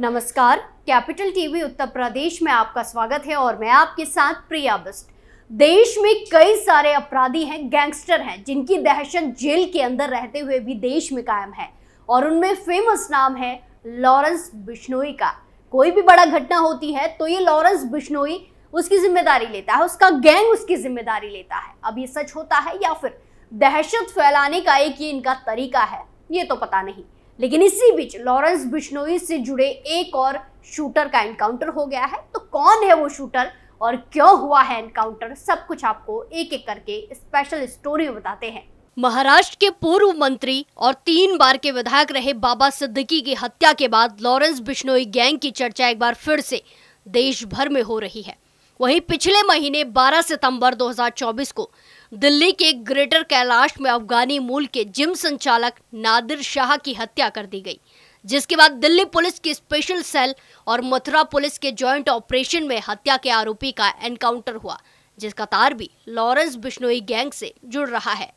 नमस्कार capital TV उत्तर प्रदेश में आपका स्वागत है और मैं आपके साथ प्रिया बिस्ट देश में कई सारे अपराधी हैं गैंगस्टर हैं जिनकी दहशत जेल के अंदर रहते हुए भी देश में कायम है और उनमें फेमस नाम है लॉरेंस बिश्नोई का कोई भी बड़ा घटना होती है तो ये लॉरेंस बिश्नोई उसकी जिम्मेदारी लेता है उसका गैंग उसकी जिम्मेदारी लेता है अब ये सच होता है या फिर दहशत फैलाने का एक ये इनका तरीका है ये तो पता नहीं लेकिन इसी बीच लॉरेंस बिश्नोई से जुड़े एक और शूटर का एनकाउंटर हो गया है तो कौन है वो शूटर और क्यों हुआ है एनकाउंटर सब कुछ आपको एक एक करके स्पेशल स्टोरी बताते हैं महाराष्ट्र के पूर्व मंत्री और तीन बार के विधायक रहे बाबा सिद्दीकी की हत्या के बाद लॉरेंस बिश्नोई गैंग की चर्चा एक बार फिर से देश भर में हो रही है वहीं पिछले महीने 12 सितंबर 2024 को दिल्ली के ग्रेटर कैलाश में अफगानी मूल के जिम संचालक नादिर शाह की हत्या कर दी गई जिसके बाद दिल्ली पुलिस की स्पेशल सेल और मथुरा पुलिस के जॉइंट ऑपरेशन में हत्या के आरोपी का एनकाउंटर हुआ जिसका तार भी लॉरेंस बिश्नोई गैंग से जुड़ रहा है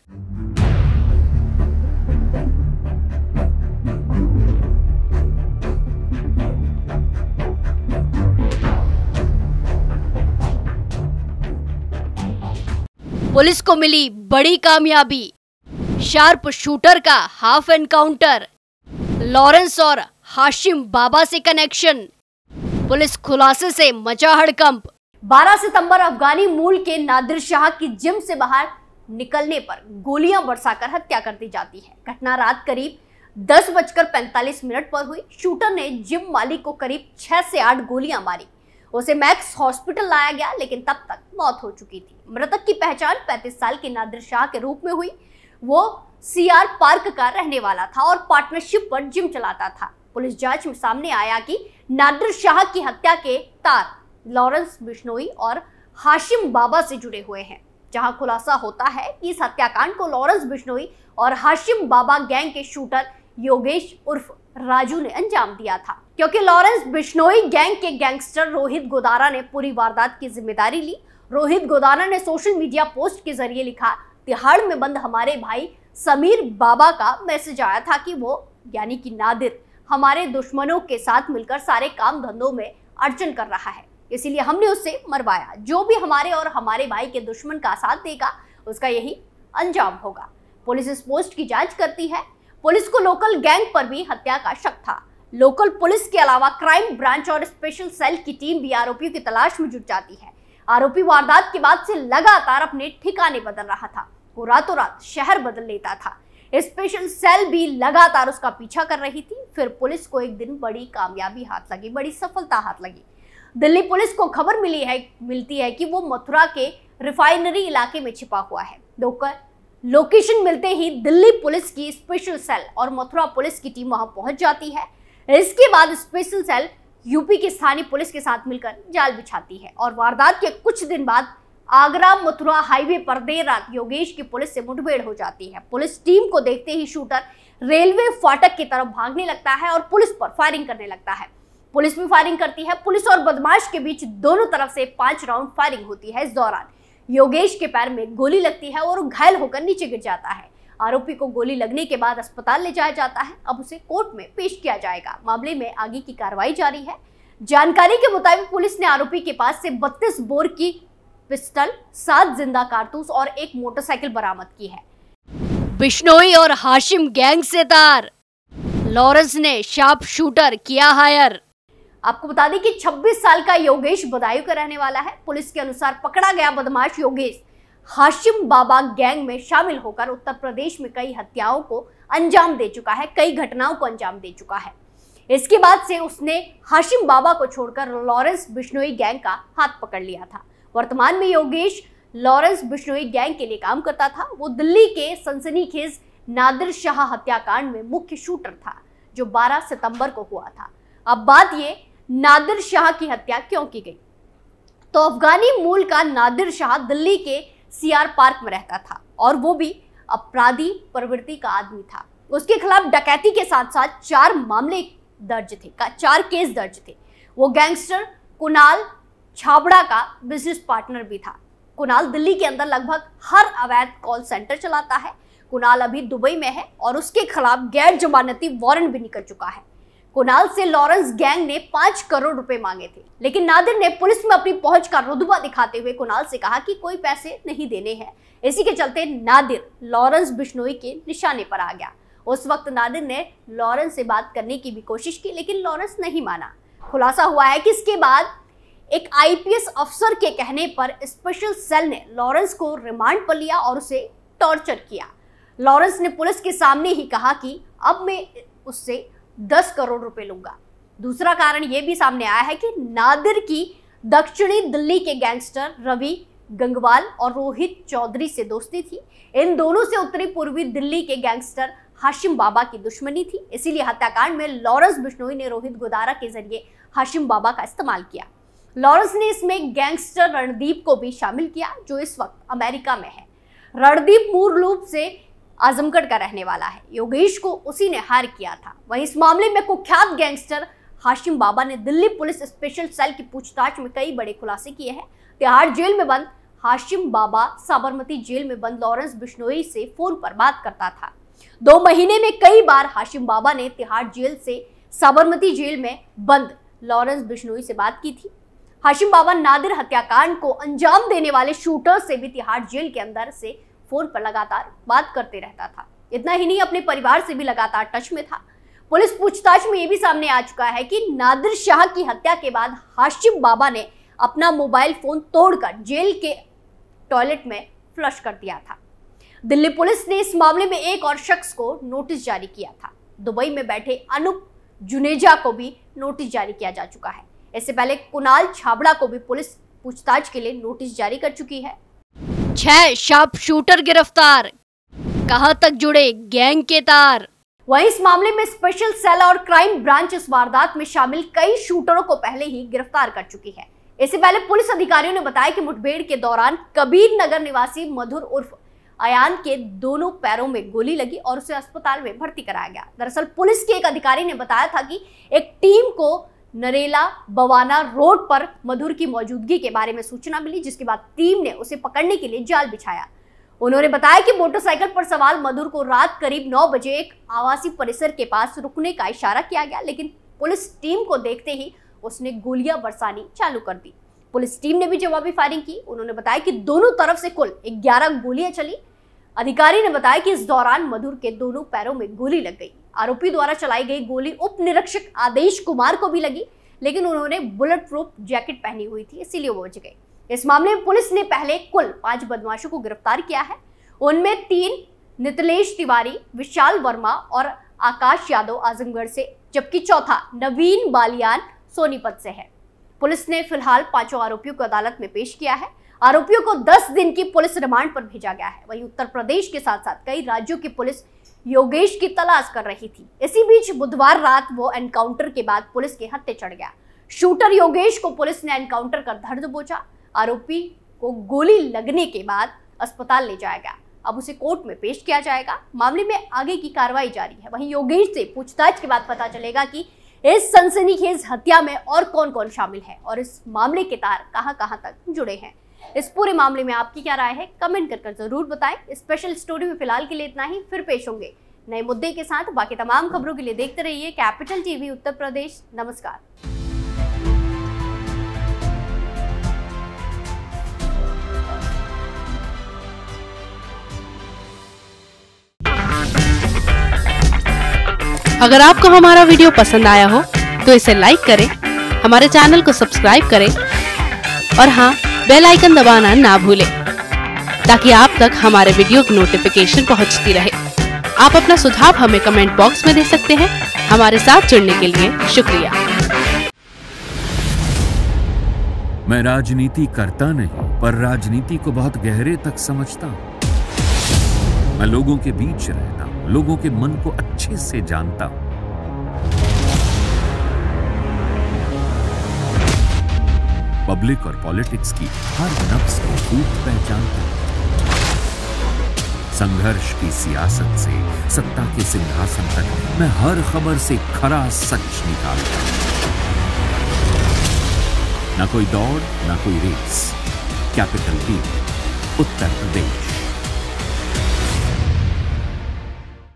पुलिस को मिली बड़ी कामयाबी शार्प शूटर का हाफ एनकाउंटर लॉरेंस और हाशिम बाबा से कनेक्शन पुलिस खुलासे से मचा हड़कंप 12 सितंबर अफगानी मूल के नादिर शाह की जिम से बाहर निकलने पर गोलियां बरसाकर हत्या कर दी जाती है घटना रात करीब दस बजकर पैंतालीस मिनट पर हुई शूटर ने जिम मालिक को करीब छह से आठ गोलियां मारी उसे मैक्स हॉस्पिटल लाया गया लेकिन तब तक मौत हो चुकी थी मृतक की पहचान 35 साल के नादिर शाह के रूप में हुई वो सीआर पार्क का रहने वाला था और पार्टनरशिप पर जिम चलाता था पुलिस जांच में सामने आया कि नादिर शाह की हत्या के तार लॉरेंस बिश्नोई और हाशिम बाबा से जुड़े हुए हैं जहां खुलासा होता है कि इस हत्याकांड को लॉरेंस बिश्नोई और हाशिम बाबा गैंग के शूटर योगेश उर्फ राजू ने अंजाम दिया था क्योंकि लॉरेंस बिश्नोई गैंग के गैंगस्टर रोहित गोदारा ने पूरी वारदात की जिम्मेदारी ली रोहित गोदारा ने सोशल मीडिया पोस्ट के जरिए लिखा तिहाड़ में बंद हमारे भाई समीर बाबा का मैसेज आया था कि वो यानी कि नादिर हमारे दुश्मनों के साथ मिलकर सारे काम धंधों में अड़चन कर रहा है इसीलिए हमने उससे मरवाया जो भी हमारे और हमारे भाई के दुश्मन का साथ देगा उसका यही अंजाम होगा पुलिस इस पोस्ट की जांच करती है पुलिस को लोकल गैंग पर भी हत्या का शक था लोकल पुलिस के अलावा क्राइम ब्रांच और स्पेशल सेल की टीम भी आरोपियों की तलाश में जुट जाती है आरोपी वारदात के बाद से लगातार अपने ठिकाने बदल रहा था वो रातों रात शहर बदल लेता था स्पेशल सेल भी लगातार उसका पीछा कर रही थी फिर पुलिस को एक दिन बड़ी कामयाबी हाथ लगी बड़ी सफलता हाथ लगी दिल्ली पुलिस को खबर मिली है मिलती है कि वो मथुरा के रिफाइनरी इलाके में छिपा हुआ है लोकेशन मिलते ही दिल्ली पुलिस की स्पेशल सेल और मथुरा पुलिस की टीम वहां पहुंच जाती है इसके बाद स्पेशल सेल यूपी की स्थानीय पुलिस के साथ मिलकर जाल बिछाती है और वारदात के कुछ दिन बाद आगरा मथुरा हाईवे पर देर रात योगेश की पुलिस से मुठभेड़ हो जाती है पुलिस टीम को देखते ही शूटर रेलवे फाटक की तरफ भागने लगता है और पुलिस पर फायरिंग करने लगता है पुलिस भी फायरिंग करती है पुलिस और बदमाश के बीच दोनों तरफ से पांच राउंड फायरिंग होती है इस दौरान योगेश के पैर में गोली लगती है और घायल होकर नीचे गिर जाता है आरोपी को गोली लगने के बाद अस्पताल ले जाया जाता है अब उसे कोर्ट में पेश किया जाएगा मामले में आगे की कार्रवाई जारी है जानकारी के मुताबिक पुलिस ने आरोपी के पास से बत्तीस बोर की पिस्टल सात जिंदा कारतूस और एक मोटरसाइकिल बरामद की है बिश्नोई और हाशिम गैंग से तार लॉरेंस ने शार्प शूटर किया हायर आपको बता दें कि 26 साल का योगेश बदायूं का रहने वाला है पुलिस के अनुसार पकड़ा गया बदमाश योगेश हाशिम बाबा गैंग में शामिल होकर उत्तर प्रदेश में कई हत्याओं को अंजाम दे चुका है कई घटनाओं को अंजाम दे चुका है इसके बाद से उसने हाशिम बाबा को छोड़कर लॉरेंस बिश्नोई गैंग का हाथ पकड़ लिया था वर्तमान में योगेश लॉरेंस बिश्नोई गैंग के लिए काम करता था वो दिल्ली के सनसनीखेज नादिर शाह हत्याकांड में मुख्य शूटर था जो 12 सितंबर को हुआ था अब बात ये नादिर शाह की हत्या क्यों की गई तो अफगानी मूल का नादिर शाह दिल्ली के सीआर पार्क में रहता था और वो भी अपराधी प्रवृत्ति का आदमी था उसके खिलाफ डकैती के साथ साथ चार मामले दर्ज थे का चार केस दर्ज थे वो गैंगस्टर कुणाल छाबड़ा का बिजनेस पार्टनर भी था कुणाल दिल्ली के अंदर लगभग हर अवैध कॉल सेंटर चलाता है कुणाल अभी दुबई में है और उसके खिलाफ गैर जमानती वारंट भी निकल चुका है कुणाल से लॉरेंस गैंग ने पांच करोड़ रुपए मांगे थे लेकिन नादिर ने पुलिस में अपनी पहुंच का रुतबा दिखाते हुए कुणाल से कहा कि कोई पैसे नहीं देने हैं इसी के चलते नादिर लॉरेंस बिश्नोई के निशाने पर आ गया उस वक्त नादिर ने लॉरेंस से बात करने की भी कोशिश की लेकिन लॉरेंस नहीं माना खुलासा हुआ है कि इसके बाद एक आईपीएस अफसर के कहने पर स्पेशल सेल ने लॉरेंस को रिमांड पर लिया और उसे टॉर्चर किया लॉरेंस ने पुलिस के सामने ही कहा कि अब मैं उससे दस करोड़ रुपए लूंगा दूसरा कारण यह भी सामने आया है कि नादिर की दक्षिणी दिल्ली के गैंगस्टर रवि गंगवाल और रोहित चौधरी से दोस्ती थी इन दोनों से उत्तरी पूर्वी दिल्ली के गैंगस्टर हाशिम बाबा की दुश्मनी थी इसीलिए हत्याकांड में लॉरेंस बिश्नोई ने रोहित गोदारा के जरिए हाशिम बाबा का इस्तेमाल किया लॉरेंस ने इसमें गैंगस्टर रणदीप को भी शामिल किया जो इस वक्त अमेरिका में है रणदीप मूल रूप से आजमगढ़ का रहने वाला है योगेश को उसी ने हायर किया था वहीं इस मामले में कुख्यात गैंगस्टर हाशिम बाबा ने दिल्ली पुलिस स्पेशल सेल की पूछताछ में कई बड़े खुलासे किए हैं तिहाड़ जेल में बंद हाशिम बाबा साबरमती जेल में बंद लॉरेंस बिश्नोई से फोन पर बात करता था दो महीने में कई बार हाशिम बाबा ने तिहाड़ जेल से साबरमती जेल में बंद लॉरेंस बिश्नोई से बात की थी हाशिम बाबा नादिर हत्याकांड को अंजाम देने वाले शूटर से भी तिहाड़ जेल के अंदर से फोन पर लगातार बात करते रहता था इतना ही नहीं अपने परिवार से भी लगातार टच में था पुलिस पूछताछ में यह भी सामने आ चुका है कि नादिर शाह की हत्या के बाद हाशिम बाबा ने अपना मोबाइल फोन तोड़कर जेल के टॉयलेट में फ्लश कर दिया था दिल्ली पुलिस ने इस मामले में एक और शख्स को नोटिस जारी किया था दुबई में बैठे अनुप जुनेजा को भी नोटिस जारी किया जा चुका है इससे पहले कुणाल छाबड़ा को भी पुलिस पूछताछ के लिए नोटिस जारी कर चुकी है छह शार्प शूटर गिरफ्तार कहां तक जुड़े गैंग के तार वहीं इस मामले में स्पेशल सेल और क्राइम ब्रांच इस वारदात में शामिल कई शूटरों को पहले ही गिरफ्तार कर चुकी है इससे पहले पुलिस अधिकारियों ने बताया कि मुठभेड़ के दौरान कबीर नगर निवासी मधुर उर्फ अयान के दोनों पैरों में गोली लगी और उसे अस्पताल में भर्ती कराया गया दरअसल पुलिस के एक अधिकारी ने बताया था कि एक टीम को नरेला बवाना रोड पर मधुर की मौजूदगी के बारे में सूचना मिली जिसके बाद टीम ने उसे पकड़ने के लिए जाल बिछाया उन्होंने बताया कि मोटरसाइकिल पर सवाल मधुर को रात करीब नौ बजे एक आवासीय परिसर के पास रुकने का इशारा किया गया लेकिन पुलिस टीम को देखते ही उसने गोलियां बरसानी चालू कर दी पुलिस टीम ने भी जवाबी फायरिंग की उन्होंने बताया कि दोनों तरफ से कुल ग्यारह गोलियां चली अधिकारी ने बताया कि इस दौरान मधुर के दोनों पैरों में गोली लग गई आरोपी द्वारा चलाई गई गोली उप निरीक्षक आदेश कुमार को भी लगी लेकिन उन्होंने बुलेट प्रूफ जैकेट पहनी हुई थी इसीलिए वो बच गए इस मामले में पुलिस ने पहले कुल पांच बदमाशों को गिरफ्तार किया है उनमें तीन नितलेश तिवारी विशाल वर्मा और आकाश यादव आजमगढ़ से जबकि चौथा नवीन बालियान सोनीपत से है पुलिस ने फिलहाल पांचों आरोपियों को अदालत में पेश किया है आरोपियों को 10 दिन की पुलिस रिमांड पर भेजा गया है वहीं उत्तर प्रदेश के साथ साथ कई राज्यों की पुलिस योगेश की तलाश कर रही थी इसी बीच बुधवार रात वो एनकाउंटर के बाद पुलिस के हत्थे चढ़ गया शूटर योगेश को पुलिस ने एनकाउंटर कर धर्द बोचा आरोपी को गोली लगने के बाद अस्पताल ले जाया गया अब उसे कोर्ट में पेश किया जाएगा मामले में आगे की कार्रवाई जारी है वहीं योगेश से पूछताछ के बाद पता चलेगा कि इस सनसनीखेज हत्या में और कौन कौन शामिल है और इस मामले के तार कहां कहां तक जुड़े हैं इस पूरे मामले में आपकी क्या राय है कमेंट कर कर जरूर बताएं स्पेशल स्टोरी में फिलहाल के लिए इतना ही फिर पेश होंगे नए मुद्दे के साथ बाकी तमाम खबरों के लिए देखते रहिए कैपिटल टीवी उत्तर प्रदेश नमस्कार अगर आपको हमारा वीडियो पसंद आया हो तो इसे लाइक करें हमारे चैनल को सब्सक्राइब करें और हाँ बेल आइकन दबाना ना भूले ताकि आप तक हमारे वीडियो की नोटिफिकेशन पहुंचती रहे आप अपना सुझाव हमें कमेंट बॉक्स में दे सकते हैं हमारे साथ जुड़ने के लिए शुक्रिया मैं राजनीति करता नहीं पर राजनीति को बहुत गहरे तक समझता हूँ मैं लोगों के बीच रहता हूँ लोगों के मन को अच्छे से जानता हूँ पब्लिक और पॉलिटिक्स की हर नफ्स को खूब पहचानता संघर्ष की सियासत से सत्ता के सिंहासन तक मैं हर खबर से खरा सच निकालता ना कोई दौड़ ना कोई रेस कैपिटल टीम उत्तर प्रदेश